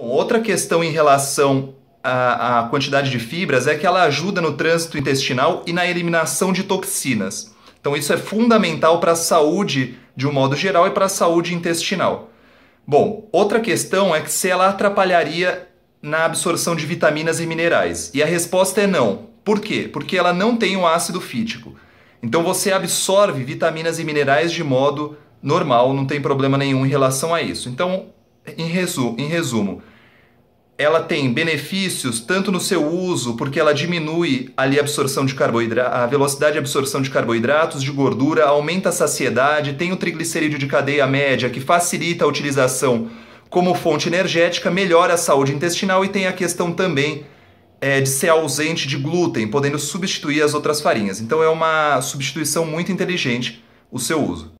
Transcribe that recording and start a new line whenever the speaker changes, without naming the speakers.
Outra questão em relação à, quantidade de fibras é que ela ajuda no trânsito intestinal e na eliminação de toxinas. Então, isso é fundamental para a saúde de um modo geral e para a saúde intestinal. Bom, outra questão é que se ela atrapalharia na absorção de vitaminas e minerais. E a resposta é não. Por quê? Porque ela não tem o um ácido fítico. Então você absorve vitaminas e minerais de modo normal, não tem problema nenhum em relação a isso. Então em resumo, em resumo ela tem benefícios tanto no seu uso, porque ela diminui ali a absorção de carboidratos, a velocidade de absorção de carboidratos, de gordura, aumenta a saciedade, tem o triglicerídeo de cadeia média que facilita a utilização como fonte energética, melhora a saúde intestinal e tem a questão também é, de ser ausente de glúten, podendo substituir as outras farinhas. Então é uma substituição muito inteligente o seu uso.